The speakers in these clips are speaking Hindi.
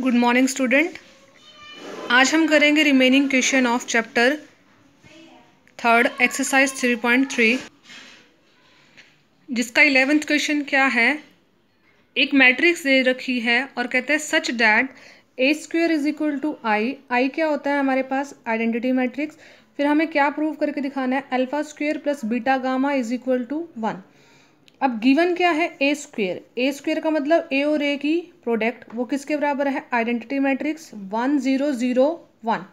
गुड मॉर्निंग स्टूडेंट आज हम करेंगे remaining question of chapter third exercise three point three जिसका इलेवेंथ क्वेश्चन क्या है एक मैट्रिक्स दे रखी है और कहते हैं such that A square is equal to I I क्या होता है हमारे पास आइडेंटिटी मैट्रिक्स फिर हमें क्या प्रूव करके दिखाना है alpha square plus beta gamma is equal to one अब गिवन क्या है ए स्क्वेयर ए स्क्वेयर का मतलब ए और ए की प्रोडक्ट वो किसके बराबर है identity matrix one zero zero one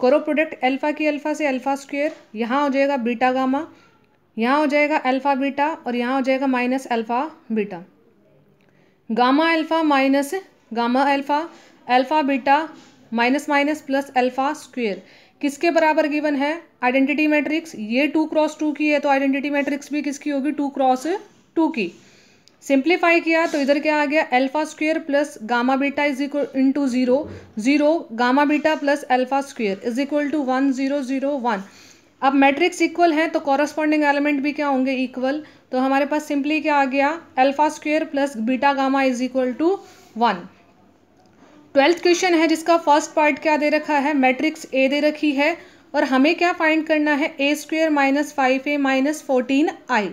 करो प्रोडक्ट अल्फा की अल्फा से अल्फा स्क्वेयर यहाँ हो जाएगा बीटा गामा यहाँ हो जाएगा अल्फा बीटा और यहाँ हो जाएगा minus alpha beta gamma alpha minus gamma alpha alpha beta minus minus plus alpha square किसके बराबर गिवन है आइडेंटिटी मैट्रिक्स ये टू क्रॉस टू की है तो आइडेंटिटी मैट्रिक्स भी किसकी होगी टू क्रॉस टू की सिंप्लीफाई किया तो इधर क्या आ गया alpha square plus gamma beta is equal in to zero zero gamma beta plus alpha square is equal to one zero zero one अब मैट्रिक्स इक्वल है तो कॉरस्पॉन्डिंग एलिमेंट भी क्या होंगे इक्वल तो हमारे पास सिंपली क्या आ गया alpha square plus beta gamma is equal to one twelfth question है जिसका फर्स्ट पार्ट क्या दे रखा है मैट्रिक्स ए दे रखी है और हमें क्या फाइंड करना है A square minus five A minus fourteen I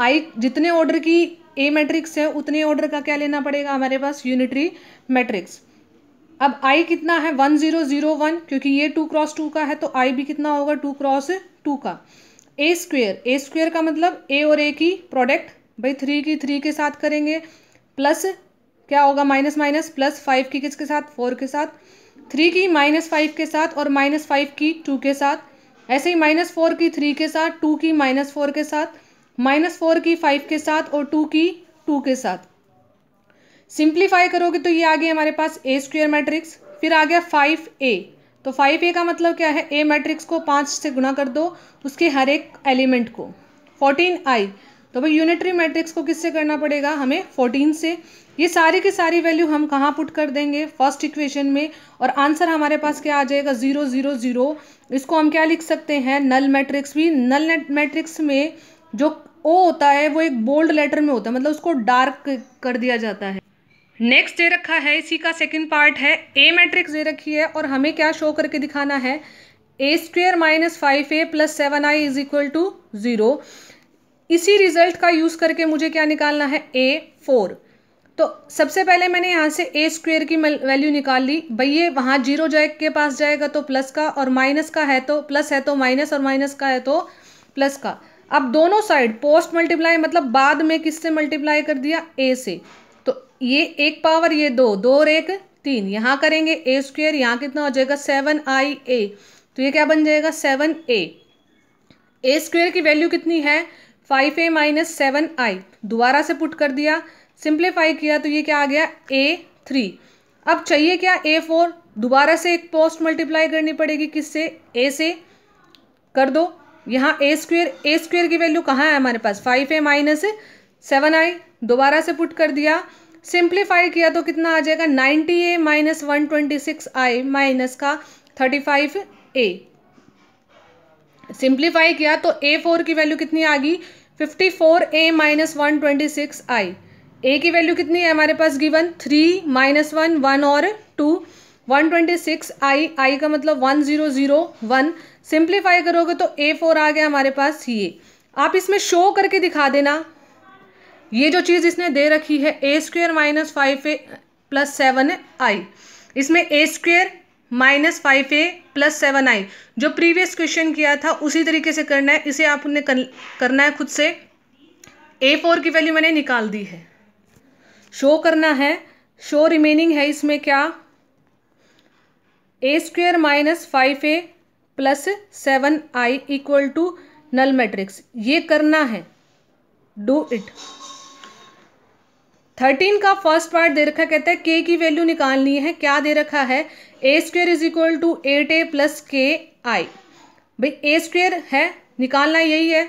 I जितने ऑर्डर की ए मैट्रिक्स है उतने ऑर्डर का क्या लेना पड़ेगा हमारे पास यूनिटरी मैट्रिक्स अब आई कितना है वन जीरो जीरो वन क्योंकि ये टू क्रॉस टू का है तो आई भी कितना होगा टू क्रॉस टू का ए स्क्वेयर ए स्क्वेयर का मतलब ए और ए की प्रोडक्ट भाई थ्री की थ्री के साथ करेंगे प्लस क्या होगा माइनस माइनस प्लस फाइव की किसके साथ फोर के साथ थ्री की माइनस फाइव के साथ और माइनस फाइव की टू के साथ ऐसे ही माइनस फोर की थ्री के साथ टू की माइनस फोर के साथ माइनस फोर की फाइव के साथ और टू की टू के साथ सिंप्लीफाई करोगे तो ये आ गया हमारे पास ए स्क्वेयर मैट्रिक्स फिर आ गया फाइव ए तो फाइव ए का मतलब क्या है ए मैट्रिक्स को पाँच से गुणा कर दो उसके हर एक एलिमेंट को फोर्टीन आई तो भाई यूनिटरी मैट्रिक्स को किससे करना पड़ेगा हमें फोर्टीन से ये सारी की सारी वैल्यू हम कहाँ पुट कर देंगे फर्स्ट इक्वेशन में और आंसर हमारे पास क्या आ जाएगा ज़ीरो ज़ीरो ज़ीरो इसको हम क्या लिख सकते हैं नल मैट्रिक्स भी नल मैट्रिक्स में जो ओ होता है वो एक बोल्ड लेटर में होता है मतलब उसको डार्क कर दिया जाता है नेक्स्ट दे रखा है इसी का सेकंड पार्ट है ए मैट्रिक्स दे रखी है और हमें क्या शो करके दिखाना है A square minus five A plus seven I is equal to zero इसी रिजल्ट का यूज़ करके मुझे क्या निकालना है ए फोर तो सबसे पहले मैंने यहाँ से ए स्क्वेयर की वैल्यू निकाल ली भैया वहाँ जीरो जाए के पास जाएगा तो प्लस का और माइनस का है तो प्लस है तो माइनस और माइनस का है तो प्लस का अब दोनों साइड पोस्ट मल्टीप्लाई मतलब बाद में किससे मल्टीप्लाई कर दिया ए से तो ये एक पावर ये दो दो और एक तीन यहाँ करेंगे ए स्क्वेयर यहाँ कितना हो जाएगा सेवन आई ए तो ये क्या बन जाएगा सेवन ए ए स्क्वेयर की वैल्यू कितनी है five A minus seven I दोबारा से पुट कर दिया सिंप्लीफाई किया तो ये क्या आ गया ए थ्री अब चाहिए क्या ए फोर दोबारा से एक पोस्ट मल्टीप्लाई करनी पड़ेगी किससे ए से कर दो यहाँ ए स्क्वेयर ए स्क्वेयर की वैल्यू कहाँ है हमारे पास five A minus seven I दोबारा से पुट कर दिया सिंप्लीफाई किया तो कितना आ जाएगा ninety A minus one twenty six I minus का थर्टी फाइव ए सिंप्लीफाई किया तो ए फोर की वैल्यू कितनी आ गई fifty four A minus one twenty six I A की वैल्यू कितनी है हमारे पास given three minus one one और two one twenty six I I का मतलब one zero zero one simplify करोगे तो ए फोर आ गया हमारे पास ये आप इसमें शो करके दिखा देना ये जो चीज़ इसने दे रखी है A square minus five A plus seven I इसमें A square minus five A plus seven I जो प्रीवियस क्वेश्चन किया था उसी तरीके से करना है इसे आपने करना है खुद से ए फोर की वैल्यू मैंने निकाल दी है शो करना है शो रिमेनिंग है इसमें क्या A square minus five A plus seven I equal to null matrix ये करना है डू इट थर्टीन का फर्स्ट पार्ट दे रखा कहता है के की वैल्यू निकालनी है क्या दे रखा है A square is equal to eight A plus k I भाई ए स्क्वेयर है निकालना यही है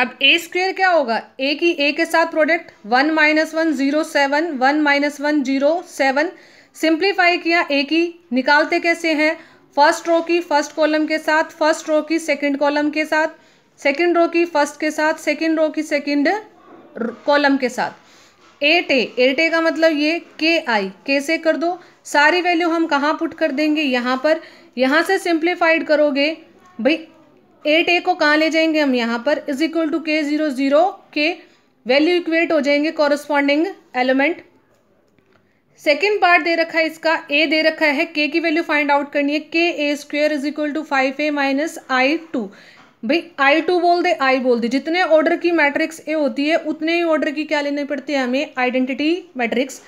अब ए स्क्वेयर क्या होगा ए की ए के साथ product one minus one zero seven one minus one zero seven simplify किया एक ही निकालते कैसे हैं फर्स्ट रो की फर्स्ट कॉलम के साथ फर्स्ट रो की सेकंड कॉलम के साथ सेकंड रो की फर्स्ट के साथ सेकंड रो की सेकंड कॉलम के साथ एट ए एट ए का मतलब ये के आई के से कर दो सारी वैल्यू हम कहाँ पुट कर देंगे यहाँ पर यहाँ से सिंप्लीफाइड करोगे भाई एट ए को कहाँ ले जाएंगे हम यहाँ पर is equal to k zero zero k value equate हो जाएंगे कॉरस्पॉन्डिंग एलिमेंट सेकेंड पार्ट दे रखा है इसका ए दे रखा है के की वैल्यू फाइंड आउट करनी है के A square is equal to five A minus I two भाई आई टू बोल दे आई बोल दे जितने ऑर्डर की मैट्रिक्स ए होती है उतने ही ऑर्डर की क्या लेनी पड़ती है हमें आइडेंटिटी मैट्रिक्स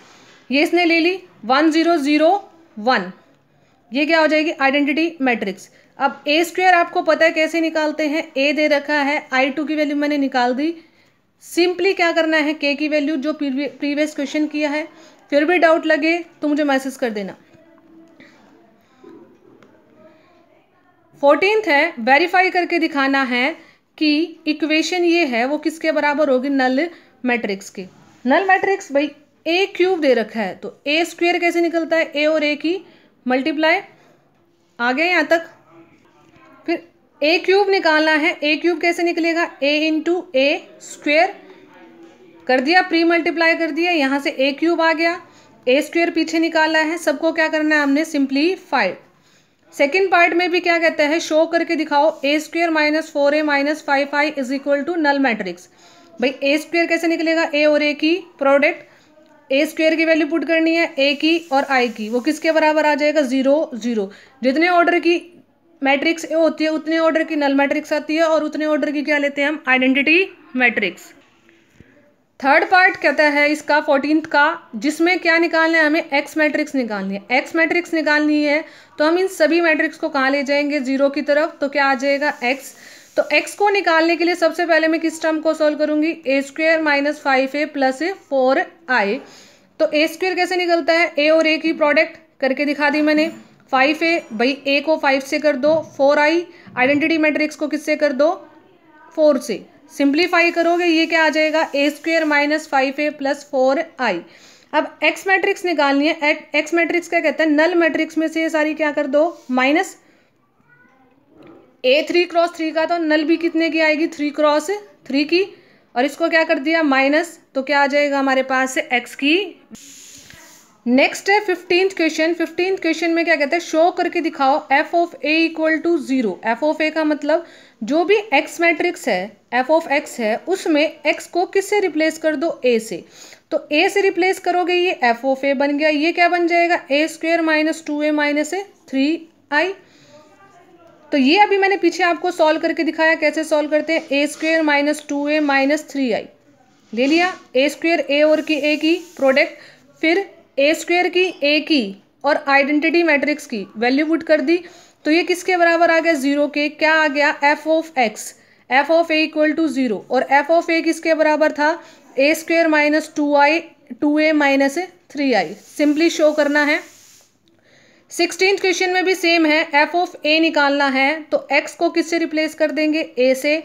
ये इसने ले ली वन जीरो जीरो वन ये क्या हो जाएगी आइडेंटिटी मैट्रिक्स अब ए स्क्वेयर आपको पता है कैसे निकालते हैं ए दे रखा है आई टू की वैल्यू मैंने निकाल दी सिंपली क्या करना है के की वैल्यू जो प्रीवियस क्वेश्चन किया है फिर भी डाउट लगे तो मुझे मैसेज कर देना फोर्टीन है वेरीफाई करके दिखाना है कि इक्वेशन ये है वो किसके बराबर होगी नल मैट्रिक्स की नल मैट्रिक्स भाई ए क्यूब दे रखा है तो ए स्क्वेयर कैसे निकलता है ए और ए की मल्टीप्लाई आ गया यहाँ तक फिर ए क्यूब निकालना है ए क्यूब कैसे निकलेगा ए इंटू ए स्क्वेयर कर दिया प्री मल्टीप्लाई कर दिया यहाँ से ए क्यूब आ गया ए स्क्वेयर पीछे निकाला है सबको क्या करना है हमने सिंपली फाइव सेकेंड पार्ट में भी क्या कहता है शो करके दिखाओ A square minus four A minus five I is equal to null matrix भाई ए स्क्वेयर कैसे निकलेगा ए और ए की प्रोडक्ट ए स्क्वेयर की वैल्यू पुट करनी है ए की और आई की वो किसके बराबर आ जाएगा जीरो जीरो जितने ऑर्डर की मैट्रिक्स ए होती है उतने ऑर्डर की नल मैट्रिक्स आती है और उतने ऑर्डर की क्या लेते हैं हम आइडेंटिटी मैट्रिक्स थर्ड पार्ट कहता है इसका फोर्टीन का जिसमें क्या निकालना है हमें एक्स मैट्रिक्स निकालनी है एक्स मैट्रिक्स निकालनी है तो हम इन सभी मैट्रिक्स को कहाँ ले जाएंगे जीरो की तरफ तो क्या आ जाएगा एक्स तो एक्स को निकालने के लिए सबसे पहले मैं किस टर्म को सॉल्व करूंगी A square minus five A plus four I तो ए स्क्वेयर कैसे निकलता है ए और ए की प्रोडक्ट करके दिखा दी मैंने फाइव ए भाई ए को फाइव से कर दो फोर आई आइडेंटिटी मैट्रिक्स को किससे कर दो फोर से सिंप्लीफाई करोगे ये क्या आ जाएगा A square minus five A plus four I अब एक्स मैट्रिक्स निकालनी है एक्स मैट्रिक्स क्या कहते हैं नल मैट्रिक्स में से ये सारी क्या कर दो minus A three cross three का तो नल भी कितने की आएगी थ्री क्रॉस थ्री की और इसको क्या कर दिया माइनस तो क्या आ जाएगा हमारे पास एक्स की नेक्स्ट है फिफ्टींथ क्वेश्चन फिफ्टींथ क्वेश्चन में क्या कहते हैं शो करके दिखाओ F of A equal to zero F of A का मतलब जो भी एक्स मैट्रिक्स है एफ ऑफ एक्स है उसमें एक्स को किससे रिप्लेस कर दो ए से तो ए से रिप्लेस करोगे ये एफ ऑफ ए बन गया ये क्या बन जाएगा A square minus two A minus A three I तो ये अभी मैंने पीछे आपको सॉल्व करके दिखाया कैसे सॉल्व करते हैं A square minus two A minus three I ले लिया ए स्क्वेयर ए और की ए की प्रोडक्ट फिर ए स्क्वेयर की ए की और आइडेंटिटी मैट्रिक्स की वैल्यू पुट कर दी तो ये किसके बराबर आ गया जीरो के क्या आ गया F of X F of A equal to zero और एफ ऑफ ए किसके बराबर था A square minus two I two A minus three I simply show करना है सिक्सटीन क्वेश्चन में भी सेम है एफ ऑफ ए निकालना है तो एक्स को किससे रिप्लेस कर देंगे ए से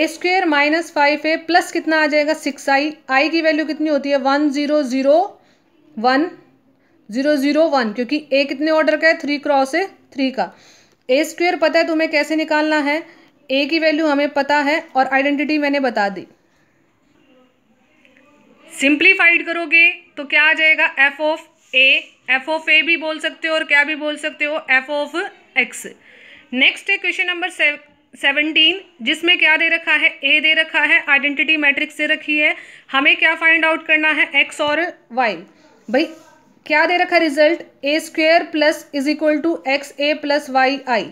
A square minus five A plus कितना आ जाएगा सिक्स आई आई की वैल्यू कितनी होती है one zero zero one zero zero one क्योंकि ए कितने ऑर्डर का है थ्री क्रॉस है थ्री का ए स्क्वेयर पता है तुम्हें कैसे निकालना है ए की वैल्यू हमें पता है और आइडेंटिटी मैंने बता दी सिंप्लीफाइड करोगे तो क्या आ जाएगा F of A F of A भी बोल सकते हो और क्या भी बोल सकते हो एफ ऑफ एक्स नेक्स्ट है क्वेश्चन नंबर सेवनटीन जिसमें क्या दे रखा है ए दे रखा है आइडेंटिटी मैट्रिक्स दे रखी है हमें क्या फाइंड आउट करना है एक्स और वाई भाई क्या दे रखा result A square plus is equal to X A plus Y I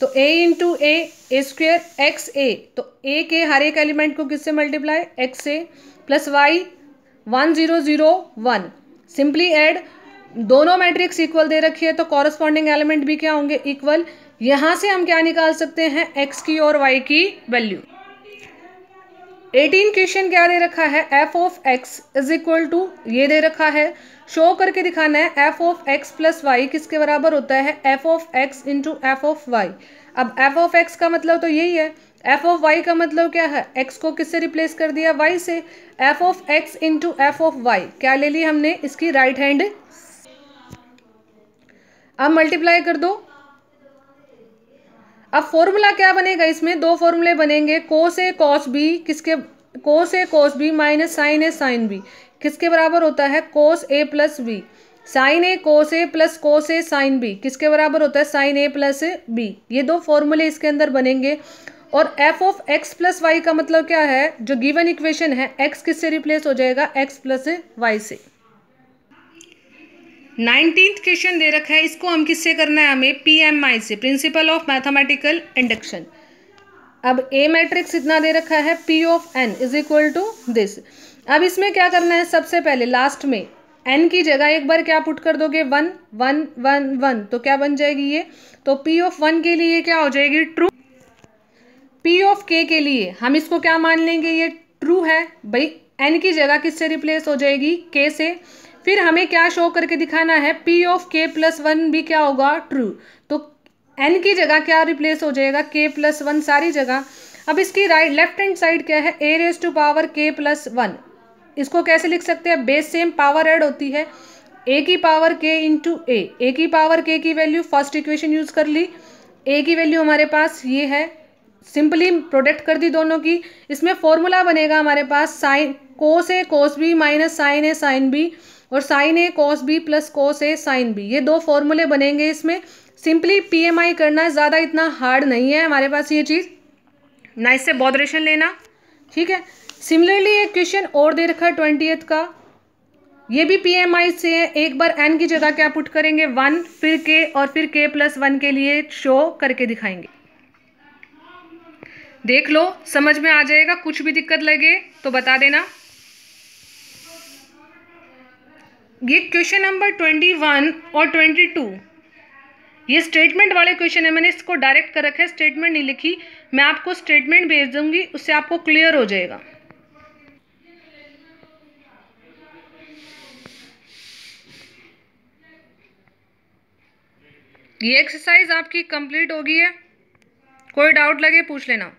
तो A into A A square X A तो ए के हर एक एलिमेंट को किससे multiply X A plus Y one zero zero one simply add दोनों मैट्रिक्स इक्वल दे रखी है तो कॉरस्पॉन्डिंग एलिमेंट भी क्या होंगे इक्वल यहाँ से हम क्या निकाल सकते हैं एक्स की और वाई की वैल्यू एटीन क्वेश्चन क्या दे रखा है F of X is equal to ये दे रखा है शो करके दिखाना है F of X plus Y किसके बराबर होता है F of X into F of Y अब एफ ऑफ एक्स का मतलब तो यही है एफ ऑफ वाई का मतलब क्या है एक्स को किससे रिप्लेस कर दिया वाई से F of X into F of Y क्या ले ली हमने इसकी राइट right हैंड अब मल्टीप्लाई कर दो अब फॉर्मूला क्या बनेगा इसमें दो फॉर्मूले बनेंगे कोस ए कॉस बी किसके cos A cos B minus sine A sine B किसके बराबर होता है cos A plus B sine A cos A plus cos A sine B किसके बराबर होता है साइन ए प्लस बी ये दो फॉर्मूले इसके अंदर बनेंगे और F of X plus Y का मतलब क्या है जो गिवन इक्वेशन है एक्स किससे रिप्लेस हो जाएगा एक्स प्लस वाई से नाइनटीन्थ क्वेश्चन दे रखा है इसको हम किससे करना है हमें पीएमआई से प्रिंसिपल ऑफ मैथमेटिकल इंडक्शन अब ए मैट्रिक्स इतना दे रखा है P of N is equal to this अब इसमें क्या करना है सबसे पहले लास्ट में एन की जगह एक बार क्या पुट कर दोगे वन वन वन वन तो क्या बन जाएगी ये तो पी ऑफ वन के लिए क्या हो जाएगी ट्रू पी ऑफ के के लिए हम इसको क्या मान लेंगे ये ट्रू है भाई एन की जगह किससे रिप्लेस हो जाएगी के से फिर हमें क्या शो करके दिखाना है P of k plus one भी क्या होगा ट्रू तो एन की जगह क्या रिप्लेस हो जाएगा के प्लस वन सारी जगह अब इसकी राइट लेफ्ट हैंड साइड क्या है A raise to power k plus one इसको कैसे लिख सकते हैं बेस सेम पावर एड होती है ए की पावर के इंटू ए ए की पावर के की वैल्यू फर्स्ट इक्वेशन यूज़ कर ली ए की वैल्यू हमारे पास ये है सिंपली प्रोडक्ट कर दी दोनों की इसमें फॉर्मूला बनेगा हमारे पास sine cos A cos B minus sine A sine B और sine A cos B plus cos A sine B ये दो फॉर्मूले बनेंगे इसमें सिंपली पीएमआई करना ज़्यादा इतना हार्ड नहीं है हमारे पास ये चीज़ ना इससे बॉदरेशन लेना ठीक है सिमिलरली एक क्वेश्चन और दे रखा है ट्वेंटी का ये भी पी एम आई से है एक बार एन की जगह क्या पुट करेंगे वन फिर के और फिर के प्लस वन के लिए शो करके दिखाएंगे देख लो समझ में आ जाएगा कुछ भी दिक्कत लगे तो बता देना ये क्वेश्चन नंबर ट्वेंटी वन और ट्वेंटी टू ये स्टेटमेंट वाले क्वेश्चन है मैंने इसको डायरेक्ट कर रखा है स्टेटमेंट नहीं लिखी मैं आपको स्टेटमेंट भेज दूंगी उससे आपको क्लियर हो जाएगा ये एक्सरसाइज आपकी कंप्लीट होगी है कोई डाउट लगे पूछ लेना